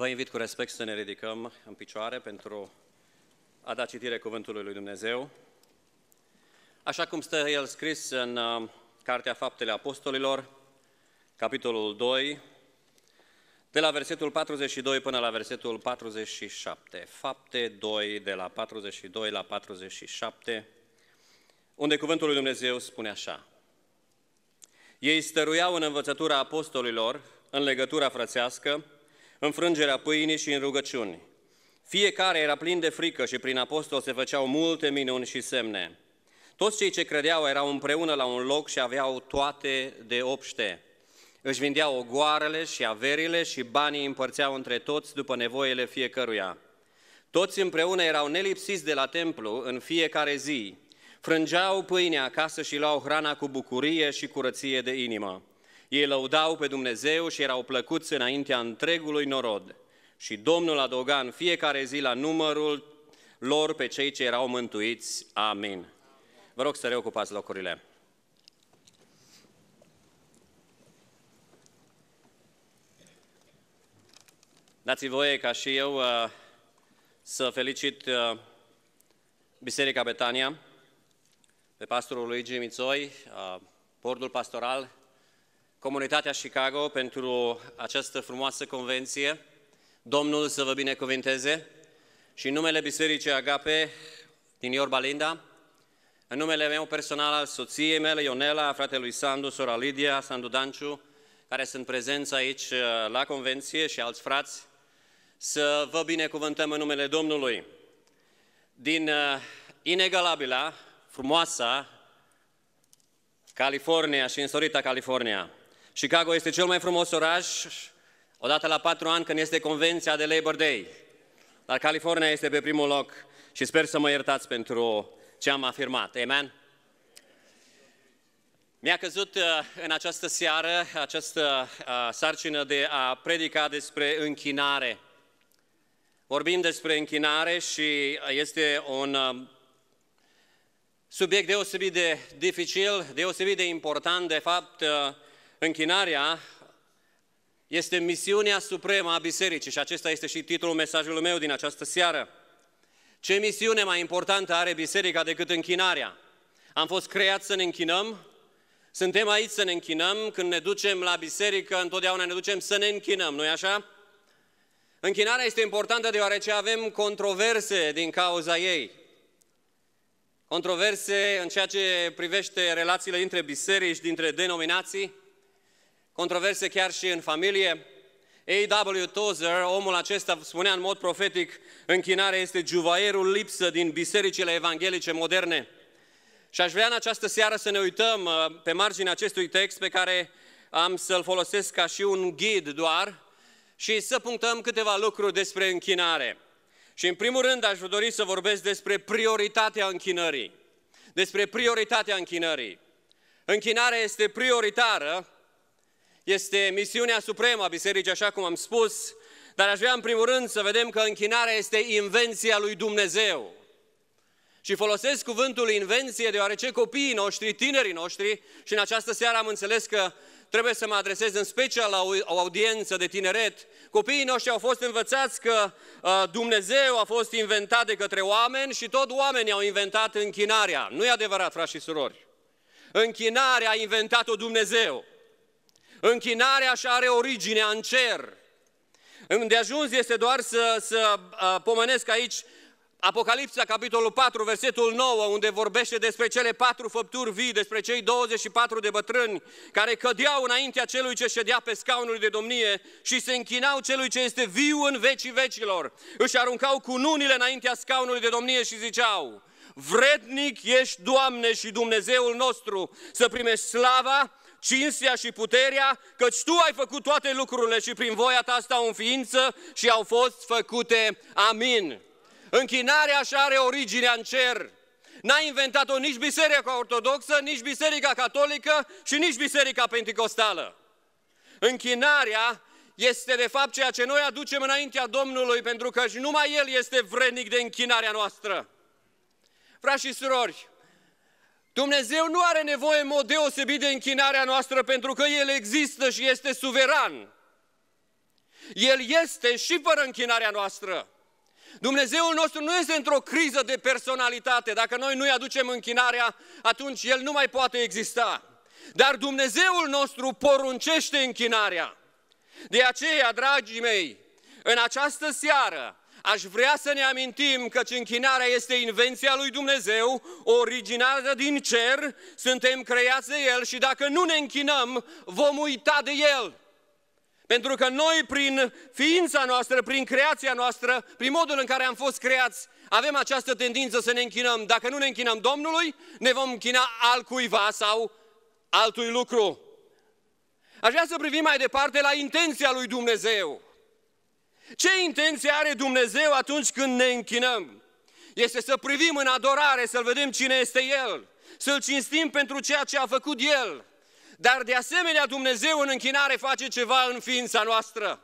Vă invit cu respect să ne ridicăm în picioare pentru a da citire Cuvântului lui Dumnezeu. Așa cum stă el scris în uh, Cartea Faptele Apostolilor, capitolul 2, de la versetul 42 până la versetul 47. Fapte 2, de la 42 la 47, unde cuvântul lui Dumnezeu spune așa. Ei stăruiau în învățătura apostolilor, în legătura frățească, frângerea pâinii și în rugăciuni. Fiecare era plin de frică și prin apostol se făceau multe minuni și semne. Toți cei ce credeau erau împreună la un loc și aveau toate de obște. Își vindeau ogoarele și averile și banii împărțeau între toți după nevoile fiecăruia. Toți împreună erau nelipsiți de la templu în fiecare zi. Frângeau pâinea acasă și luau hrana cu bucurie și curăție de inimă. Ei lăudau pe Dumnezeu și erau plăcuți înaintea întregului norod. Și Domnul adăuga în fiecare zi la numărul lor pe cei ce erau mântuiți. Amin. Vă rog să reocupați locurile. dați voie ca și eu uh, să felicit uh, Biserica Betania, pe pastorul Luigi Mițoi, portul uh, pastoral comunitatea Chicago pentru această frumoasă convenție. Domnul să vă binecuvinteze și în numele Bisericii Agape din Iorba Linda, în numele meu personal al soției mele, Ionela, a fratelui Sandu, sora Lidia, Sandu Danciu, care sunt prezenți aici uh, la convenție și alți frați, să vă binecuvântăm în numele Domnului. Din uh, inegalabila, frumoasa California și însorita California. Chicago este cel mai frumos oraș, odată la patru ani când este convenția de Labor Day. Dar California este pe primul loc și sper să mă iertați pentru ce am afirmat. Amen? Mi-a căzut uh, în această seară această uh, sarcină de a predica despre închinare. Vorbim despre închinare și este un uh, subiect deosebit de dificil, deosebit de important, de fapt, Închinarea este misiunea supremă a bisericii și acesta este și titlul mesajului meu din această seară. Ce misiune mai importantă are biserica decât închinarea? Am fost creați să ne închinăm, suntem aici să ne închinăm, când ne ducem la biserică, întotdeauna ne ducem să ne închinăm, nu-i așa? Închinarea este importantă deoarece avem controverse din cauza ei. Controverse în ceea ce privește relațiile dintre biserici, dintre denominații, controverse chiar și în familie. A.W. Tozer, omul acesta, spunea în mod profetic, închinarea este juvaierul lipsă din bisericile evanghelice moderne. Și aș vrea în această seară să ne uităm uh, pe marginea acestui text pe care am să-l folosesc ca și un ghid doar și să punctăm câteva lucruri despre închinare. Și în primul rând aș dori să vorbesc despre prioritatea închinării. Despre prioritatea închinării. Închinarea este prioritară este misiunea supremă a bisericii, așa cum am spus, dar aș vrea în primul rând să vedem că închinarea este invenția lui Dumnezeu. Și folosesc cuvântul invenție deoarece copiii noștri, tinerii noștri, și în această seară am înțeles că trebuie să mă adresez în special la o audiență de tineret, copiii noștri au fost învățați că uh, Dumnezeu a fost inventat de către oameni și tot oamenii au inventat închinarea. Nu e adevărat, frați și surori. Închinarea a inventat-o Dumnezeu. Închinarea și are originea în cer. ajuns este doar să, să pomenesc aici Apocalipsa, capitolul 4, versetul 9, unde vorbește despre cele patru făpturi vii, despre cei 24 de bătrâni care cădeau înaintea celui ce ședea pe scaunul de domnie și se închinau celui ce este viu în vecii vecilor. Își aruncau cununile înaintea scaunului de domnie și ziceau, vrednic ești, Doamne, și Dumnezeul nostru, să primești slava, cinstea și puterea, căci Tu ai făcut toate lucrurile și prin voia Ta stau în ființă și au fost făcute. Amin. Închinarea așa are originea în cer. N-a inventat-o nici Biserica Ortodoxă, nici Biserica Catolică și nici Biserica Pentecostală. Închinarea este de fapt ceea ce noi aducem înaintea Domnului, pentru că și numai El este vrednic de închinarea noastră. Frați și surori, Dumnezeu nu are nevoie în mod deosebit de închinarea noastră pentru că El există și este suveran. El este și fără închinarea noastră. Dumnezeul nostru nu este într-o criză de personalitate. Dacă noi nu-i aducem închinarea, atunci El nu mai poate exista. Dar Dumnezeul nostru poruncește închinarea. De aceea, dragii mei, în această seară, Aș vrea să ne amintim că închinarea este invenția lui Dumnezeu, originară din cer, suntem creați de El și dacă nu ne închinăm, vom uita de El. Pentru că noi, prin ființa noastră, prin creația noastră, prin modul în care am fost creați, avem această tendință să ne închinăm. Dacă nu ne închinăm Domnului, ne vom închina altcuiva sau altui lucru. Aș vrea să privim mai departe la intenția lui Dumnezeu. Ce intenție are Dumnezeu atunci când ne închinăm? Este să privim în adorare, să-L vedem cine este El, să-L cinstim pentru ceea ce a făcut El. Dar de asemenea Dumnezeu în închinare face ceva în ființa noastră.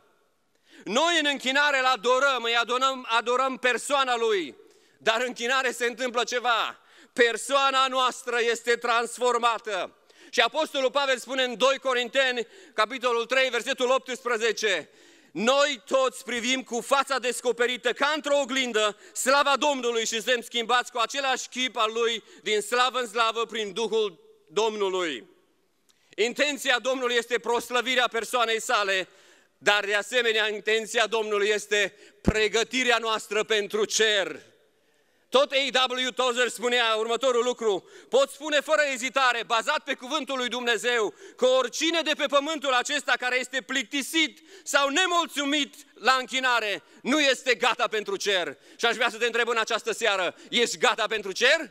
Noi în închinare îl adorăm, îi adorăm, adorăm persoana Lui, dar în închinare se întâmplă ceva. Persoana noastră este transformată. Și Apostolul Pavel spune în 2 Corinteni, capitolul 3, versetul 18, noi toți privim cu fața descoperită ca într-o oglindă slava Domnului și suntem schimbați cu același chip al Lui din slavă în slavă prin Duhul Domnului. Intenția Domnului este proslăvirea persoanei sale, dar de asemenea intenția Domnului este pregătirea noastră pentru cer. Tot A.W. Tozer spunea următorul lucru. Pot spune fără ezitare, bazat pe cuvântul lui Dumnezeu, că oricine de pe pământul acesta care este plictisit sau nemulțumit la închinare, nu este gata pentru cer. Și aș vrea să te întreb în această seară, ești gata pentru cer?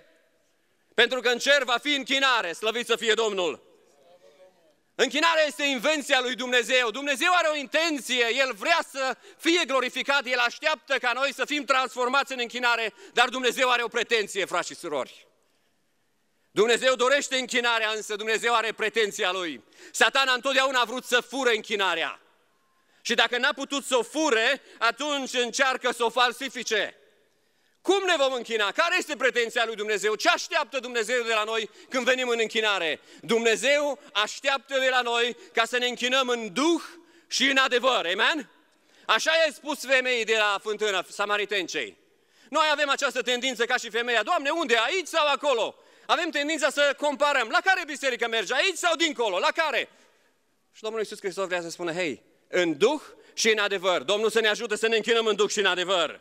Pentru că în cer va fi închinare, slăvit să fie Domnul. Închinarea este invenția lui Dumnezeu. Dumnezeu are o intenție, El vrea să fie glorificat, El așteaptă ca noi să fim transformați în închinare, dar Dumnezeu are o pretenție, frați și surori. Dumnezeu dorește închinarea, însă Dumnezeu are pretenția Lui. Satana întotdeauna a vrut să fure închinarea. Și dacă n-a putut să o fure, atunci încearcă să o falsifice. Cum ne vom închina? Care este pretenția lui Dumnezeu? Ce așteaptă Dumnezeu de la noi când venim în închinare? Dumnezeu așteaptă de la noi ca să ne închinăm în duh și în adevăr. Amen? Așa i-a spus femeii de la fântână, samaritencei. Noi avem această tendință ca și femeia, Doamne, unde? Aici sau acolo? Avem tendința să comparăm. La care biserică merge? Aici sau dincolo? La care? Și Domnul Iisus Hristos vrea să spună, hei, în duh și în adevăr. Domnul să ne ajute să ne închinăm în duh și în adevăr.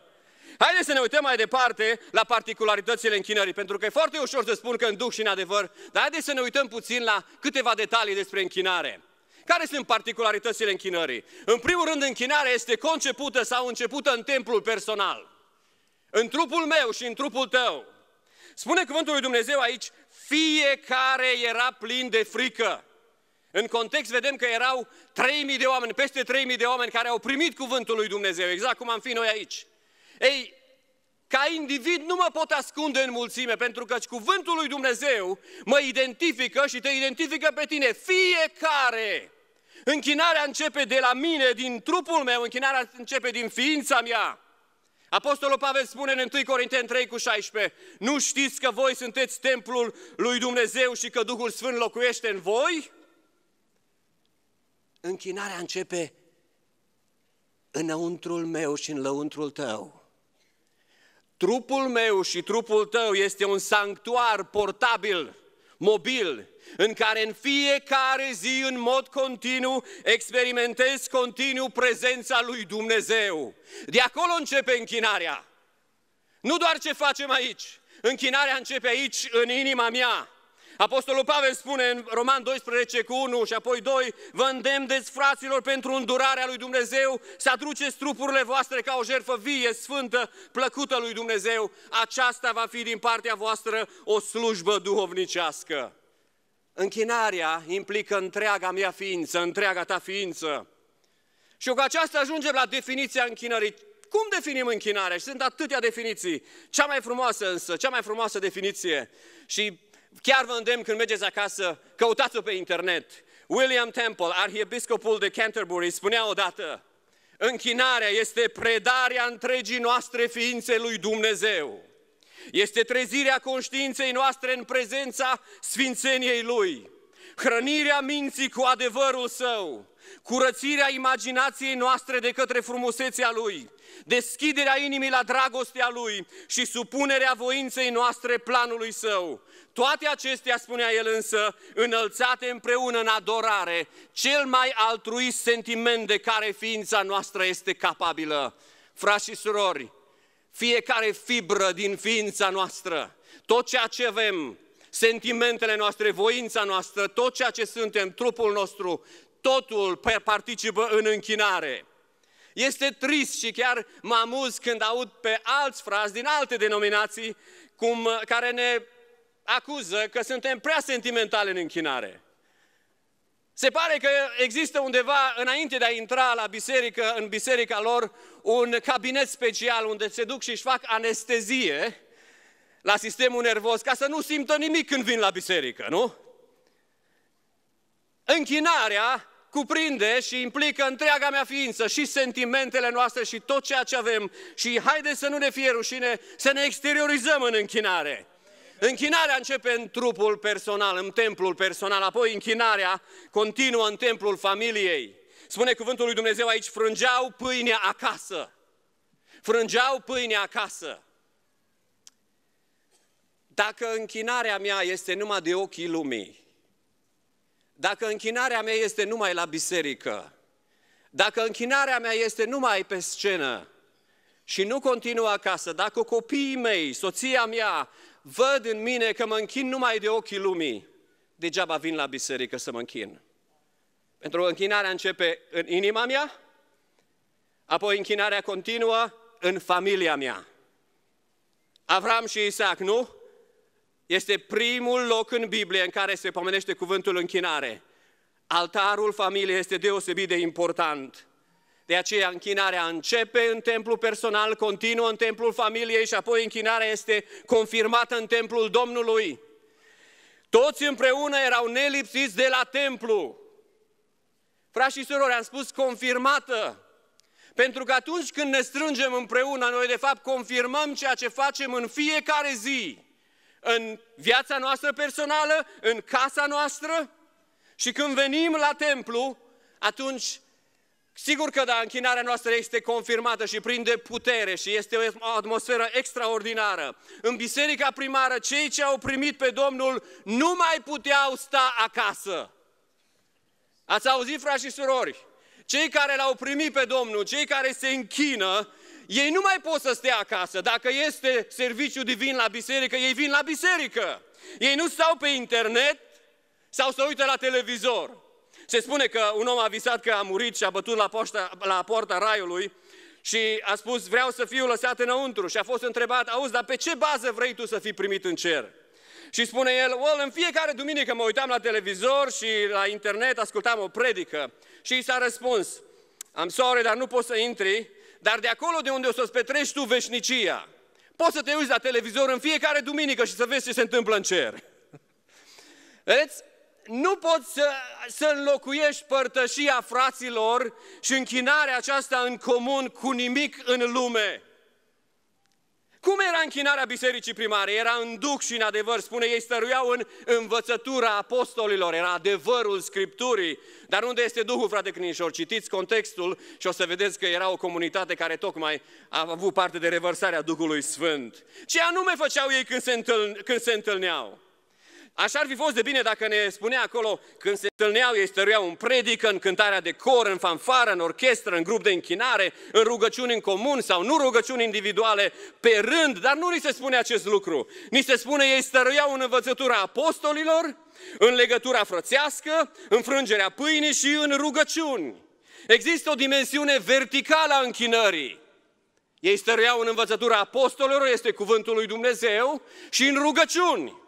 Haideți să ne uităm mai departe la particularitățile închinării, pentru că e foarte ușor să spun că în duc și în adevăr, dar haideți să ne uităm puțin la câteva detalii despre închinare. Care sunt particularitățile închinării? În primul rând, închinarea este concepută sau începută în templul personal. În trupul meu și în trupul tău. Spune cuvântul lui Dumnezeu aici, fiecare era plin de frică. În context vedem că erau 3.000 de oameni, peste 3.000 de oameni care au primit cuvântul lui Dumnezeu, exact cum am fi noi aici. Ei, ca individ nu mă pot ascunde în mulțime, pentru că cuvântul lui Dumnezeu mă identifică și te identifică pe tine. Fiecare! Închinarea începe de la mine, din trupul meu, închinarea începe din ființa mea. Apostolul Pavel spune în 1 Corinteni 3 cu 16, nu știți că voi sunteți templul lui Dumnezeu și că Duhul Sfânt locuiește în voi? Închinarea începe înăuntrul meu și în lăuntrul tău. Trupul meu și trupul tău este un sanctuar portabil, mobil, în care în fiecare zi, în mod continuu, experimentez continuu prezența lui Dumnezeu. De acolo începe închinarea. Nu doar ce facem aici. Închinarea începe aici, în inima mea. Apostolul Pavel spune în Roman 12 cu 1 și apoi 2, vă îndemneți fraților pentru îndurarea lui Dumnezeu să aduceți trupurile voastre ca o jertfă vie, sfântă, plăcută lui Dumnezeu. Aceasta va fi din partea voastră o slujbă duhovnicească. Închinarea implică întreaga mea ființă, întreaga ta ființă. Și cu aceasta ajungem la definiția închinării. Cum definim închinarea? Și sunt atâtea definiții. Cea mai frumoasă însă, cea mai frumoasă definiție și Chiar vă îndemn când mergeți acasă, căutați-o pe internet. William Temple, arhiepiscopul de Canterbury, spunea odată, închinarea este predarea întregii noastre ființe lui Dumnezeu. Este trezirea conștiinței noastre în prezența sfințeniei Lui, hrănirea minții cu adevărul Său, curățirea imaginației noastre de către frumusețea Lui, deschiderea inimii la dragostea Lui și supunerea voinței noastre planului Său. Toate acestea, spunea el însă, înălțate împreună în adorare, cel mai altruist sentiment de care ființa noastră este capabilă. Frați și surori, fiecare fibră din ființa noastră, tot ceea ce avem, sentimentele noastre, voința noastră, tot ceea ce suntem, trupul nostru, totul participă în închinare. Este trist și chiar mă amuz când aud pe alți frați din alte denominații cum, care ne acuză că suntem prea sentimentali în închinare. Se pare că există undeva, înainte de a intra la biserică, în biserica lor, un cabinet special unde se duc și își fac anestezie la sistemul nervos ca să nu simtă nimic când vin la biserică, nu? Închinarea cuprinde și implică întreaga mea ființă și sentimentele noastre și tot ceea ce avem. Și haide să nu ne fie rușine să ne exteriorizăm în închinare. Închinarea începe în trupul personal, în templul personal, apoi închinarea continuă în templul familiei. Spune cuvântul lui Dumnezeu aici, frângeau pâinea acasă. Frângeau pâinea acasă. Dacă închinarea mea este numai de ochii lumii, dacă închinarea mea este numai la biserică, dacă închinarea mea este numai pe scenă și nu continuă acasă, dacă copiii mei, soția mea, văd în mine că mă închin numai de ochii lumii, degeaba vin la biserică să mă închin. Pentru că închinarea începe în inima mea, apoi închinarea continuă în familia mea. Avram și Isaac, nu? Este primul loc în Biblie în care se pomenește cuvântul închinare. Altarul familiei este deosebit de important. De aceea închinarea începe în templul personal, continuă în templul familiei și apoi închinarea este confirmată în templul Domnului. Toți împreună erau nelipsiți de la templu. Frați și surori, am spus confirmată. Pentru că atunci când ne strângem împreună, noi de fapt confirmăm ceea ce facem în fiecare zi în viața noastră personală, în casa noastră. Și când venim la templu, atunci, sigur că da, închinarea noastră este confirmată și prinde putere și este o atmosferă extraordinară. În biserica primară, cei ce au primit pe Domnul nu mai puteau sta acasă. Ați auzit, frați și surori? Cei care l-au primit pe Domnul, cei care se închină, ei nu mai pot să stea acasă. Dacă este serviciu divin la biserică, ei vin la biserică. Ei nu stau pe internet sau să uită la televizor. Se spune că un om a visat că a murit și a bătut la, poșta, la poarta raiului și a spus, vreau să fiu lăsat înăuntru. Și a fost întrebat, auzi, dar pe ce bază vrei tu să fii primit în cer? Și spune el, well, în fiecare duminică mă uitam la televizor și la internet ascultam o predică. Și i s-a răspuns, am sorry, dar nu poți să intri dar de acolo de unde o să-ți petrești tu veșnicia, poți să te uiți la televizor în fiecare duminică și să vezi ce se întâmplă în cer. Vedeți? Nu poți să, să înlocuiești părtășia fraților și închinarea aceasta în comun cu nimic în lume. Cum era închinarea bisericii primare? Era în duc și în adevăr. Spune, ei stăruiau în învățătura apostolilor, era adevărul Scripturii. Dar unde este Duhul, frate Crinișor? Citiți contextul și o să vedeți că era o comunitate care tocmai a avut parte de revărsarea Duhului Sfânt. Ce anume făceau ei când se, întâln- când se întâlneau? Așa ar fi fost de bine dacă ne spunea acolo, când se întâlneau, ei stăruiau în predică, în cântarea de cor, în fanfară, în orchestră, în grup de închinare, în rugăciuni în comun sau nu rugăciuni individuale, pe rând, dar nu ni se spune acest lucru. Ni se spune ei stăruiau în învățătura apostolilor, în legătura frățească, în frângerea pâinii și în rugăciuni. Există o dimensiune verticală a închinării. Ei stăruiau în învățătura apostolilor, este cuvântul lui Dumnezeu, și în rugăciuni.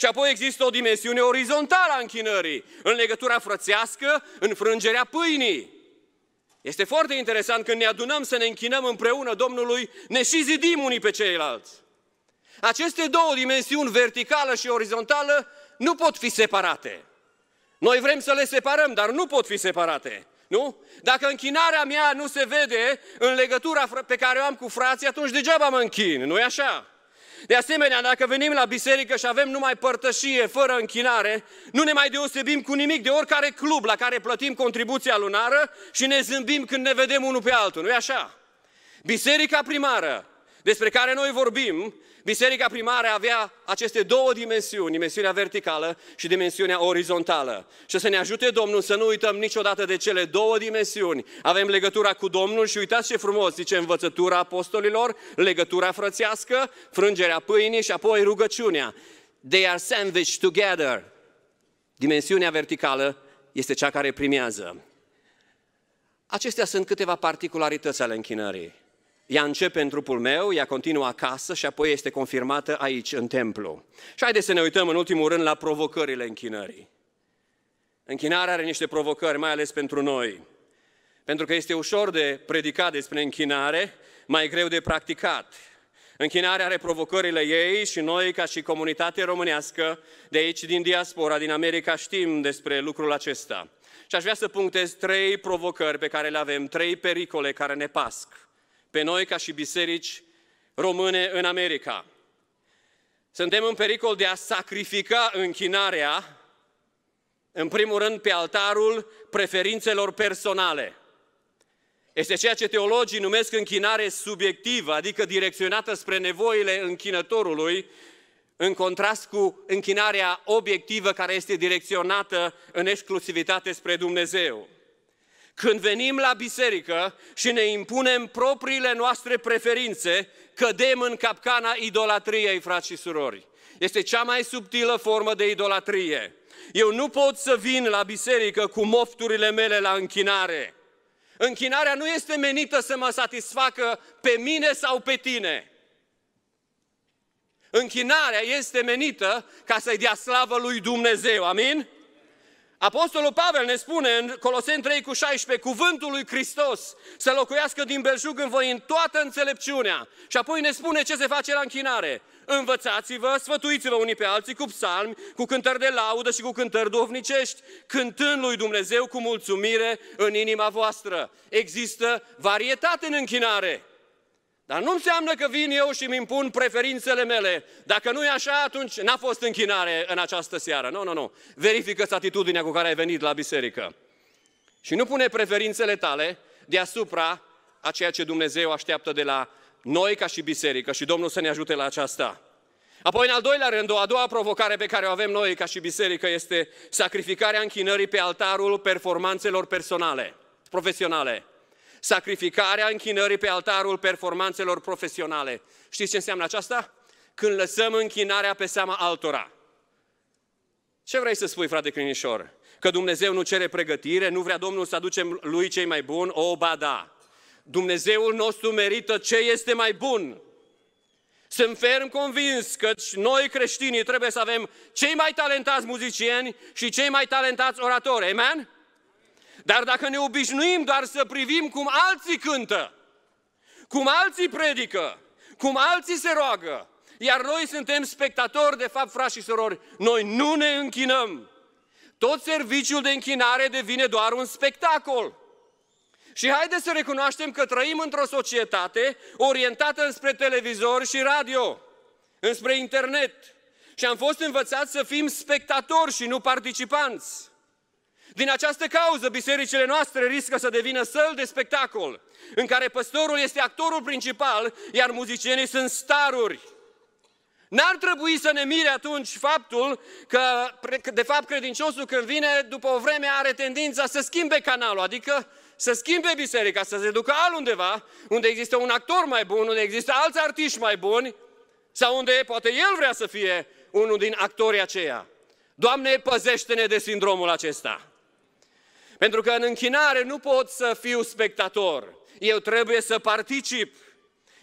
Și apoi există o dimensiune orizontală a închinării, în legătura frățească, frângerea pâinii. Este foarte interesant când ne adunăm să ne închinăm împreună Domnului, ne și zidim unii pe ceilalți. Aceste două dimensiuni, verticală și orizontală, nu pot fi separate. Noi vrem să le separăm, dar nu pot fi separate. Nu? Dacă închinarea mea nu se vede în legătura pe care o am cu frații, atunci degeaba mă închin, nu-i așa? De asemenea, dacă venim la biserică și avem numai părtășie, fără închinare, nu ne mai deosebim cu nimic de oricare club la care plătim contribuția lunară și ne zâmbim când ne vedem unul pe altul, nu-i așa? Biserica primară, despre care noi vorbim, Biserica primară avea aceste două dimensiuni, dimensiunea verticală și dimensiunea orizontală. Și să ne ajute Domnul să nu uităm niciodată de cele două dimensiuni. Avem legătura cu Domnul și uitați ce frumos zice învățătura apostolilor, legătura frățească, frângerea pâinii și apoi rugăciunea. They are sandwiched together. Dimensiunea verticală este cea care primează. Acestea sunt câteva particularități ale închinării ea începe în trupul meu, ea continuă acasă și apoi este confirmată aici, în templu. Și haideți să ne uităm în ultimul rând la provocările închinării. Închinarea are niște provocări, mai ales pentru noi. Pentru că este ușor de predicat despre închinare, mai greu de practicat. Închinarea are provocările ei și noi, ca și comunitate românească, de aici, din diaspora, din America, știm despre lucrul acesta. Și aș vrea să punctez trei provocări pe care le avem, trei pericole care ne pasc pe noi ca și biserici române în America. Suntem în pericol de a sacrifica închinarea, în primul rând, pe altarul preferințelor personale. Este ceea ce teologii numesc închinare subiectivă, adică direcționată spre nevoile închinătorului, în contrast cu închinarea obiectivă care este direcționată în exclusivitate spre Dumnezeu. Când venim la biserică și ne impunem propriile noastre preferințe, cădem în capcana idolatriei, frați și surori. Este cea mai subtilă formă de idolatrie. Eu nu pot să vin la biserică cu mofturile mele la închinare. Închinarea nu este menită să mă satisfacă pe mine sau pe tine. Închinarea este menită ca să-i dea slavă lui Dumnezeu. Amin? Apostolul Pavel ne spune în Coloseni 3 cu 16, cuvântul lui Hristos să locuiască din belșug în voi în toată înțelepciunea. Și apoi ne spune ce se face la închinare. Învățați-vă, sfătuiți-vă unii pe alții cu psalmi, cu cântări de laudă și cu cântări duhovnicești, cântând lui Dumnezeu cu mulțumire în inima voastră. Există varietate în închinare. Dar nu înseamnă că vin eu și îmi impun preferințele mele. Dacă nu e așa, atunci n-a fost închinare în această seară. Nu, nu, nu. Verifică-ți atitudinea cu care ai venit la biserică. Și nu pune preferințele tale deasupra a ceea ce Dumnezeu așteaptă de la noi ca și biserică și Domnul să ne ajute la aceasta. Apoi, în al doilea rând, o a doua provocare pe care o avem noi ca și biserică este sacrificarea închinării pe altarul performanțelor personale, profesionale sacrificarea închinării pe altarul performanțelor profesionale. Știți ce înseamnă aceasta? Când lăsăm închinarea pe seama altora. Ce vrei să spui, frate Crinișor? Că Dumnezeu nu cere pregătire, nu vrea Domnul să aducem lui cei mai buni? O, ba da! Dumnezeul nostru merită ce este mai bun. Sunt ferm convins că noi creștinii trebuie să avem cei mai talentați muzicieni și cei mai talentați oratori. Amen? Dar dacă ne obișnuim doar să privim cum alții cântă, cum alții predică, cum alții se roagă, iar noi suntem spectatori, de fapt, frați și sorori, noi nu ne închinăm. Tot serviciul de închinare devine doar un spectacol. Și haideți să recunoaștem că trăim într-o societate orientată înspre televizor și radio, înspre internet. Și am fost învățați să fim spectatori și nu participanți. Din această cauză, bisericile noastre riscă să devină săl de spectacol, în care păstorul este actorul principal, iar muzicienii sunt staruri. N-ar trebui să ne mire atunci faptul că, de fapt, credinciosul când vine, după o vreme, are tendința să schimbe canalul, adică să schimbe biserica, să se ducă altundeva, unde există un actor mai bun, unde există alți artiști mai buni, sau unde poate el vrea să fie unul din actorii aceia. Doamne, păzește-ne de sindromul acesta! Pentru că în închinare nu pot să fiu spectator. Eu trebuie să particip.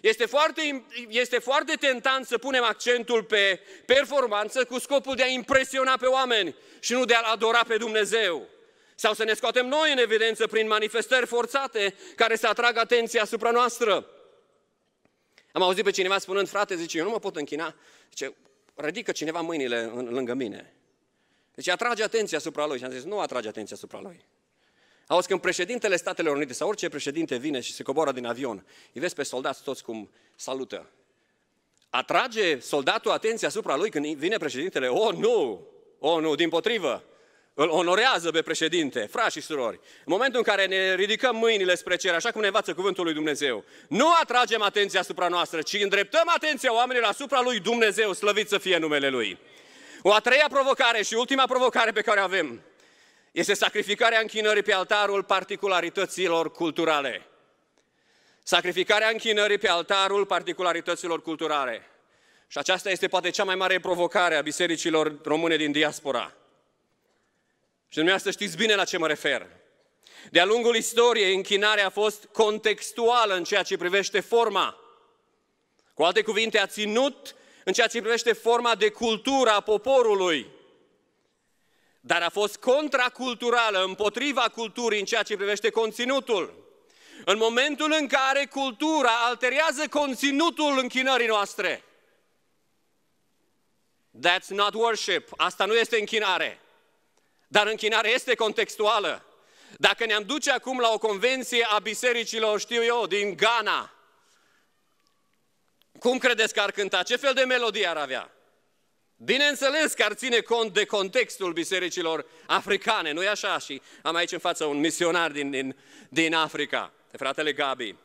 Este foarte, este foarte tentant să punem accentul pe performanță cu scopul de a impresiona pe oameni și nu de a-L adora pe Dumnezeu. Sau să ne scoatem noi în evidență prin manifestări forțate care să atragă atenția asupra noastră. Am auzit pe cineva spunând, frate, zice, eu nu mă pot închina. Zice, ridică cineva mâinile lângă mine. Deci atrage atenția asupra lui. Și am zis, nu atrage atenția asupra lui. Auzi, când președintele Statelor Unite sau orice președinte vine și se coboară din avion, îi vezi pe soldați toți cum salută. Atrage soldatul atenția asupra lui când vine președintele? Oh, nu! Oh, nu! Din potrivă! Îl onorează pe președinte, frați și surori. În momentul în care ne ridicăm mâinile spre cer, așa cum ne învață cuvântul lui Dumnezeu, nu atragem atenția asupra noastră, ci îndreptăm atenția oamenilor asupra lui Dumnezeu, slăvit să fie numele Lui. O a treia provocare și ultima provocare pe care o avem este sacrificarea închinării pe altarul particularităților culturale. Sacrificarea închinării pe altarul particularităților culturale. Și aceasta este poate cea mai mare provocare a bisericilor române din diaspora. Și dumneavoastră știți bine la ce mă refer. De-a lungul istoriei, închinarea a fost contextuală în ceea ce privește forma. Cu alte cuvinte, a ținut în ceea ce privește forma de cultură a poporului dar a fost contraculturală, împotriva culturii în ceea ce privește conținutul. În momentul în care cultura alterează conținutul închinării noastre, that's not worship, asta nu este închinare. Dar închinarea este contextuală. Dacă ne-am duce acum la o convenție a bisericilor, știu eu, din Ghana, cum credeți că ar cânta? Ce fel de melodie ar avea? Bineînțeles că ar ține cont de contextul bisericilor africane, nu-i așa? Și am aici în față un misionar din, din, din Africa, fratele Gabi.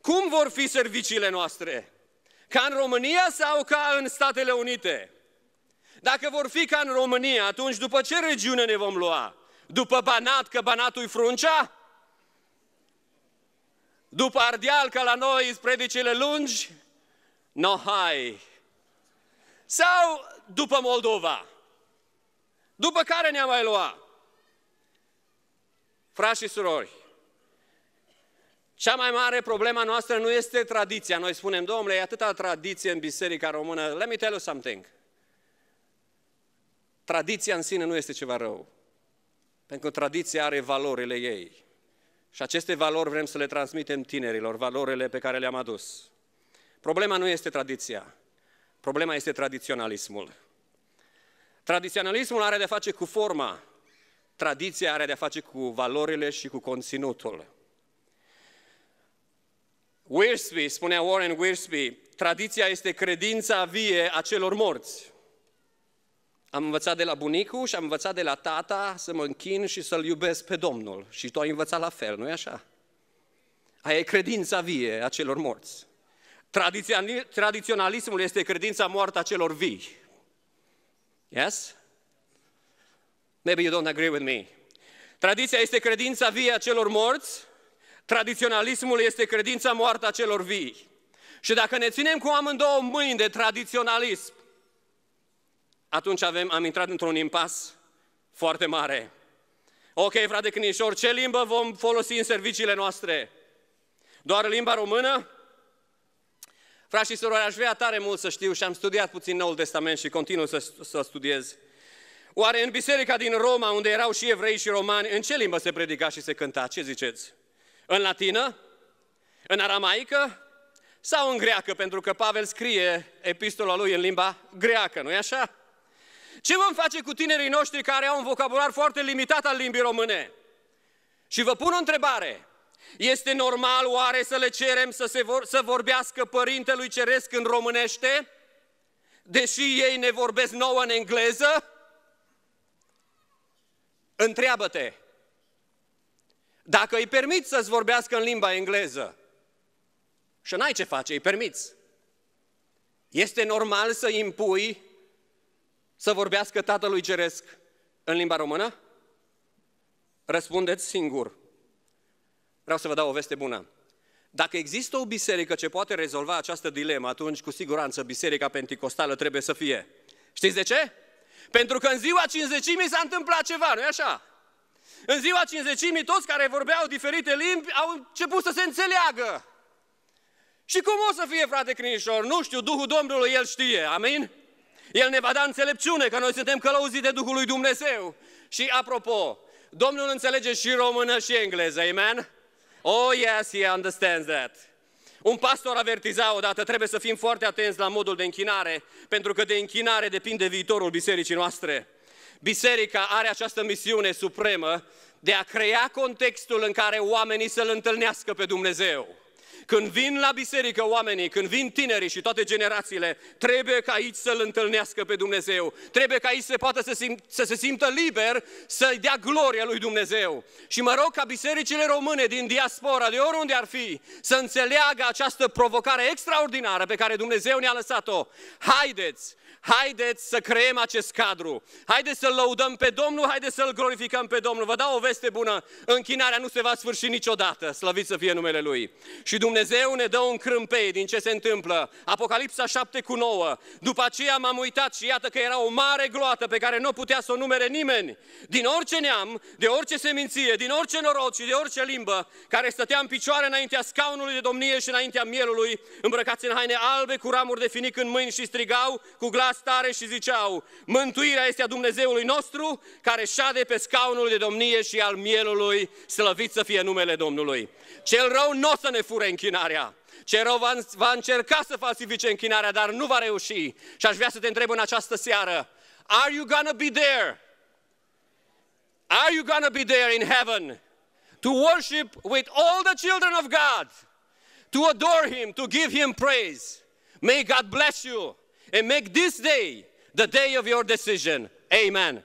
Cum vor fi serviciile noastre? Ca în România sau ca în Statele Unite? Dacă vor fi ca în România, atunci după ce regiune ne vom lua? După Banat, că Banatul-i fruncea? După Ardeal, că la noi, spre predicile lungi? No, hai! Sau după Moldova. După care ne a mai luat? Frați și surori, cea mai mare problema noastră nu este tradiția. Noi spunem, domnule, e atâta tradiție în biserica română. Let me tell you something. Tradiția în sine nu este ceva rău. Pentru că tradiția are valorile ei. Și aceste valori vrem să le transmitem tinerilor, valorile pe care le-am adus. Problema nu este tradiția. Problema este tradiționalismul. Tradiționalismul are de face cu forma, tradiția are de face cu valorile și cu conținutul. Wiersbe, spunea Warren Wiersbe, tradiția este credința vie a celor morți. Am învățat de la bunicu și am învățat de la tata să mă închin și să-L iubesc pe Domnul. Și tu ai învățat la fel, nu-i așa? Aia e credința vie a celor morți. Tradiționalismul este credința moartă a celor vii. Yes? Maybe you don't agree with me. Tradiția este credința vie a celor morți, tradiționalismul este credința moartă a celor vii. Și dacă ne ținem cu amândouă mâini de tradiționalism, atunci avem, am intrat într-un impas foarte mare. Ok, frate Cnișor, ce limbă vom folosi în serviciile noastre? Doar limba română? Frați și surori, aș vrea tare mult să știu și am studiat puțin Noul Testament și continuu să, să studiez. Oare în biserica din Roma, unde erau și evrei și romani, în ce limbă se predica și se cânta? Ce ziceți? În latină? În aramaică? Sau în greacă? Pentru că Pavel scrie epistola lui în limba greacă, nu-i așa? Ce vom face cu tinerii noștri care au un vocabular foarte limitat al limbii române? Și vă pun o întrebare. Este normal oare să le cerem să, se vor, să vorbească Părintelui Ceresc în românește? Deși ei ne vorbesc nouă în engleză? Întreabă-te, dacă îi permiți să-ți vorbească în limba engleză, și n-ai ce face, îi permiți. Este normal să impui să vorbească Tatălui Ceresc în limba română? Răspundeți singur. Vreau să vă dau o veste bună. Dacă există o biserică ce poate rezolva această dilemă, atunci cu siguranță Biserica Pentecostală trebuie să fie. Știți de ce? Pentru că în ziua cinzecimii s-a întâmplat ceva, nu-i așa? În ziua cinzecimii toți care vorbeau diferite limbi au început să se înțeleagă. Și cum o să fie, frate Crinișor? Nu știu, Duhul Domnului El știe, amin? El ne va da înțelepciune, că noi suntem călăuziți de Duhul lui Dumnezeu. Și apropo, Domnul înțelege și română și engleză, amen? Oh, yes, he understands that. Un pastor avertiza odată, trebuie să fim foarte atenți la modul de închinare, pentru că de închinare depinde viitorul bisericii noastre. Biserica are această misiune supremă de a crea contextul în care oamenii să-L întâlnească pe Dumnezeu. Când vin la biserică oamenii, când vin tinerii și toate generațiile, trebuie ca aici să-L întâlnească pe Dumnezeu. Trebuie ca aici să poată să, simt, să se simtă liber să-i dea gloria lui Dumnezeu. Și mă rog ca bisericile române din diaspora, de oriunde ar fi, să înțeleagă această provocare extraordinară pe care Dumnezeu ne-a lăsat-o. Haideți haideți să creem acest cadru, haideți să-L lăudăm pe Domnul, haideți să-L glorificăm pe Domnul. Vă dau o veste bună, închinarea nu se va sfârși niciodată, slăvit să fie numele Lui. Și Dumnezeu ne dă un crâmpei din ce se întâmplă. Apocalipsa 7 cu 9. După aceea m-am uitat și iată că era o mare gloată pe care nu putea să o numere nimeni. Din orice neam, de orice seminție, din orice noroc și de orice limbă, care stătea în picioare înaintea scaunului de domnie și înaintea mielului, îmbrăcați în haine albe, cu ramuri de finic în mâini și strigau cu glas stare și ziceau, mântuirea este a Dumnezeului nostru care șade pe scaunul de domnie și al mielului, slăvit să fie numele Domnului. Cel rău nu o să ne fure închinarea. Cel rău va, va încerca să falsifice închinarea, dar nu va reuși. Și aș vrea să te întreb în această seară, Are you gonna be there? Are you gonna be there in heaven? To worship with all the children of God? To adore Him, to give Him praise? May God bless you. and make this day the day of your decision. Amen.